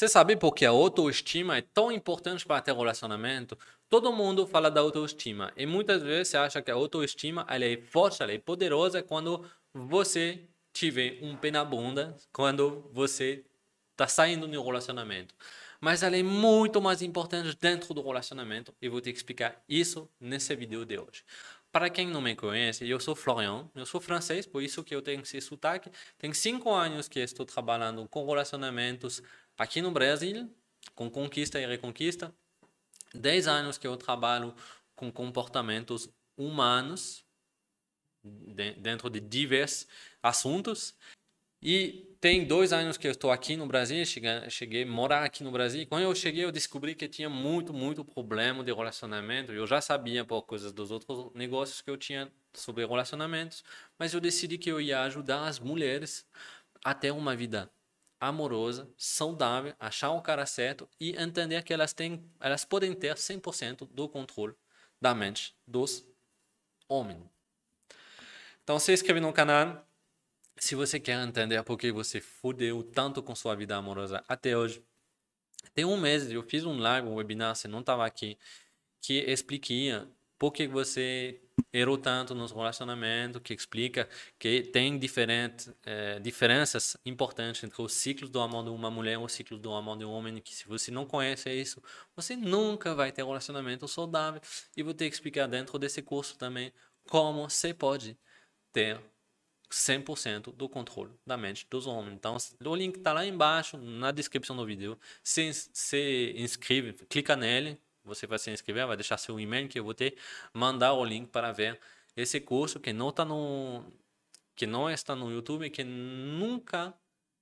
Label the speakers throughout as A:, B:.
A: Você sabe por que a autoestima é tão importante para ter relacionamento? Todo mundo fala da autoestima e muitas vezes você acha que a autoestima ela é forte, ela é poderosa quando você tiver um pé na bunda, quando você está saindo de um relacionamento. Mas ela é muito mais importante dentro do relacionamento e vou te explicar isso nesse vídeo de hoje. Para quem não me conhece, eu sou Florian, eu sou francês, por isso que eu tenho esse sotaque. Tem cinco anos que estou trabalhando com relacionamentos Aqui no Brasil, com conquista e reconquista, 10 anos que eu trabalho com comportamentos humanos dentro de diversos assuntos. E tem dois anos que eu estou aqui no Brasil, cheguei, cheguei a morar aqui no Brasil. Quando eu cheguei, eu descobri que tinha muito, muito problema de relacionamento. Eu já sabia por coisas dos outros negócios que eu tinha sobre relacionamentos, mas eu decidi que eu ia ajudar as mulheres a ter uma vida amorosa, saudável, achar o cara certo e entender que elas têm, elas podem ter 100% do controle da mente dos homens. Então se inscreve no canal se você quer entender por que você fudeu tanto com sua vida amorosa até hoje. Tem um mês eu fiz um live, um webinar, você não estava aqui, que expliquia por que você errou tanto nos relacionamentos, que explica que tem diferente, eh, diferenças importantes entre o ciclo do amor de uma mulher e o ciclo do amor de um homem, que se você não conhece isso, você nunca vai ter um relacionamento saudável. E vou ter que explicar dentro desse curso também como você pode ter 100% do controle da mente dos homens. Então, o link está lá embaixo, na descrição do vídeo. Se, se inscreve, clica nele, você vai se inscrever, vai deixar seu e-mail que eu vou ter mandar o link para ver esse curso que não está no que não está no YouTube, que nunca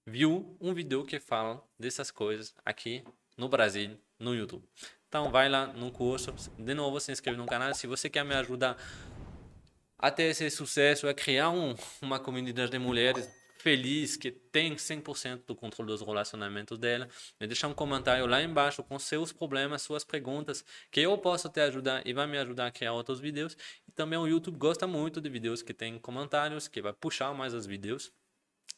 A: viu um vídeo que fala dessas coisas aqui no Brasil no YouTube. Então vai lá no curso, de novo se inscreve no canal. Se você quer me ajudar a ter esse sucesso, a é criar um, uma comunidade de mulheres feliz que tem 100% do controle dos relacionamentos dela. Me né? deixa um comentário lá embaixo com seus problemas, suas perguntas, que eu posso te ajudar e vai me ajudar a criar outros vídeos. E também o YouTube gosta muito de vídeos que tem comentários, que vai puxar mais os vídeos.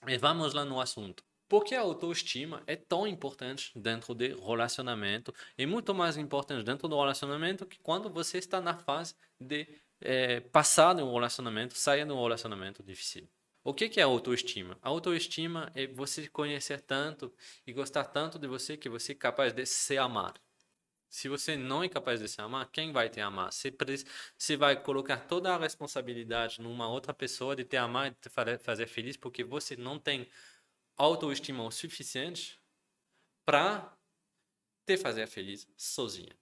A: E vamos lá no assunto. Por que a autoestima é tão importante dentro de relacionamento e muito mais importante dentro do relacionamento que quando você está na fase de é, passar de um relacionamento, sair de um relacionamento difícil? O que, é autoestima? A autoestima é você conhecer tanto e gostar tanto de você que você é capaz de se amar. Se você não é capaz de se amar, quem vai te amar? você vai colocar toda a responsabilidade numa outra pessoa de te amar e te fazer feliz porque você não tem autoestima o suficiente para te fazer feliz sozinha.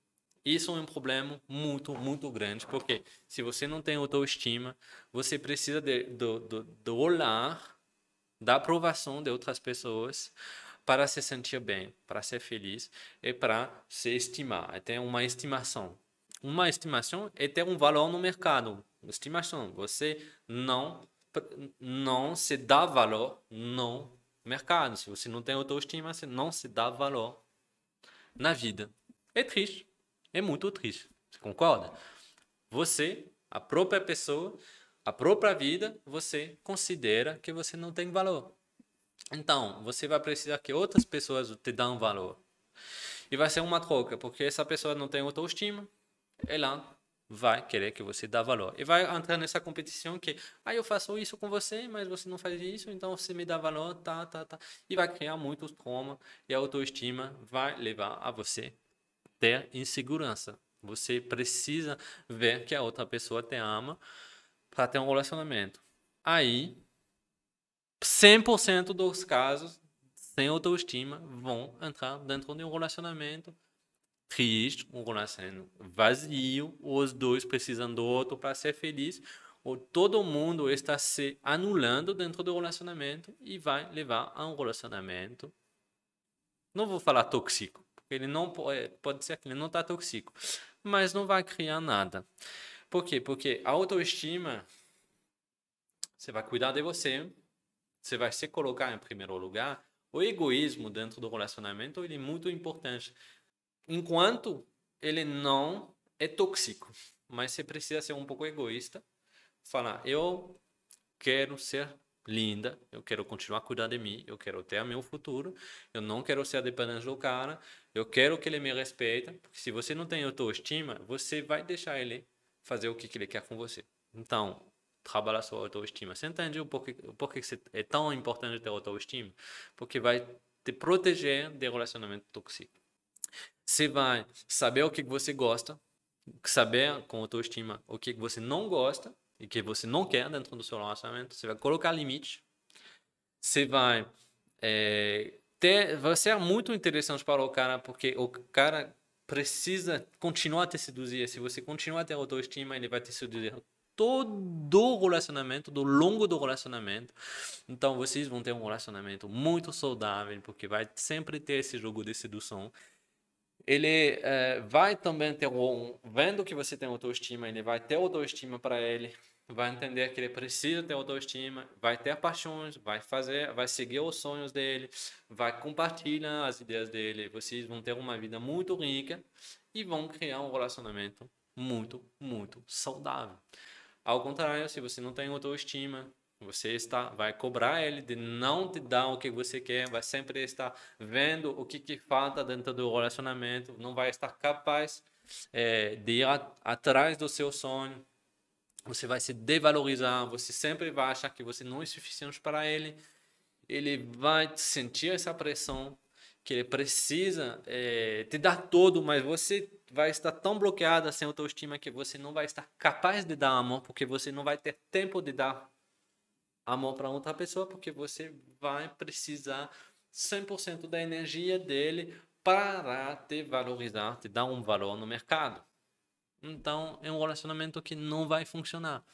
A: Isso é um problema muito, muito grande, porque se você não tem autoestima, você precisa de, do, do, do olhar, da aprovação de outras pessoas para se sentir bem, para ser feliz e para se estimar, é ter uma estimação. Uma estimação é ter um valor no mercado. Estimação, você não não se dá valor no mercado. Se você não tem autoestima, você não se dá valor na vida. É triste, é muito triste. Você concorda? Você, a própria pessoa, a própria vida, você considera que você não tem valor. Então, você vai precisar que outras pessoas te dão valor. E vai ser uma troca, porque essa pessoa não tem autoestima, ela vai querer que você dá valor. E vai entrar nessa competição que, ah, eu faço isso com você, mas você não faz isso, então você me dá valor, tá, tá, tá. E vai criar muito trauma e a autoestima vai levar a você ter insegurança. Você precisa ver que a outra pessoa te ama para ter um relacionamento. Aí, 100% dos casos sem autoestima vão entrar dentro de um relacionamento triste, um relacionamento vazio, os dois precisam do outro para ser feliz, ou todo mundo está se anulando dentro do relacionamento e vai levar a um relacionamento. Não vou falar tóxico, ele não pode, é, pode ser que ele não está tóxico, mas não vai criar nada. Por quê? Porque a autoestima, você vai cuidar de você, você vai se colocar em primeiro lugar. O egoísmo dentro do relacionamento ele é muito importante, enquanto ele não é tóxico. Mas você precisa ser um pouco egoísta, falar eu quero ser linda, eu quero continuar cuidando de mim, eu quero ter meu futuro, eu não quero ser dependente do cara, eu quero que ele me respeite, porque se você não tem autoestima, você vai deixar ele fazer o que, que ele quer com você. Então, trabalhar sua autoestima. Você entende o porquê, o porquê é tão importante ter autoestima? Porque vai te proteger de relacionamento tóxico. Você vai saber o que você gosta, saber com autoestima o que você não gosta e que você não quer dentro do seu relacionamento, você vai colocar limite, você vai é, ter, vai ser muito interessante para o cara, porque o cara precisa continuar a te seduzir. Se você continuar a ter autoestima, ele vai te seduzir todo o relacionamento, do longo do relacionamento. Então vocês vão ter um relacionamento muito saudável, porque vai sempre ter esse jogo de sedução. Ele é, vai também ter um. Vendo que você tem autoestima, ele vai ter autoestima para ele vai entender que ele precisa ter autoestima, vai ter paixões, vai fazer, vai seguir os sonhos dele, vai compartilhar as ideias dele. Vocês vão ter uma vida muito rica e vão criar um relacionamento muito, muito saudável. Ao contrário, se você não tem autoestima, você está, vai cobrar ele de não te dar o que você quer, vai sempre estar vendo o que, que falta dentro do relacionamento, não vai estar capaz é, de ir a, atrás do seu sonho, você vai se devalorizar, você sempre vai achar que você não é suficiente para ele, ele vai sentir essa pressão que ele precisa é, te dar todo, mas você vai estar tão bloqueada sem autoestima que você não vai estar capaz de dar amor, porque você não vai ter tempo de dar amor para outra pessoa, porque você vai precisar 100% da energia dele para te valorizar, te dar um valor no mercado. Então é um relacionamento que não vai funcionar.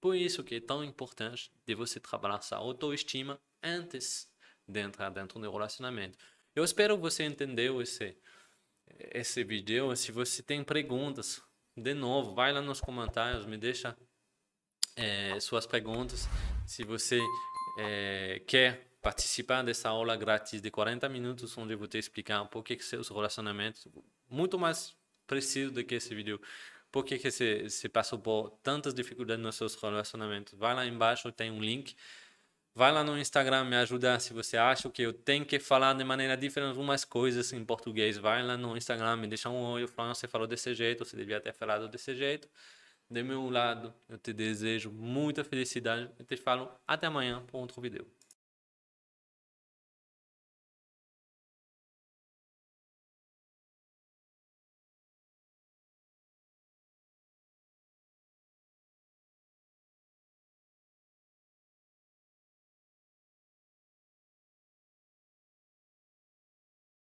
A: Por isso que é tão importante de você trabalhar sua autoestima antes de entrar dentro do relacionamento. Eu espero que você entendeu esse esse vídeo. Se você tem perguntas, de novo, vai lá nos comentários, me deixa é, suas perguntas. Se você é, quer participar dessa aula grátis de 40 minutos, onde eu vou te explicar por que seus relacionamentos, muito mais preciso de que esse vídeo por que, que você, você, passou por tantas dificuldades nos seus relacionamentos. Vai lá embaixo, tem um link. Vai lá no Instagram me ajudar se você acha que eu tenho que falar de maneira diferente algumas coisas em português. Vai lá no Instagram, me deixa um oi, falando você falou desse jeito, você devia ter falado desse jeito. De meu lado, eu te desejo muita felicidade e te falo até amanhã para outro vídeo.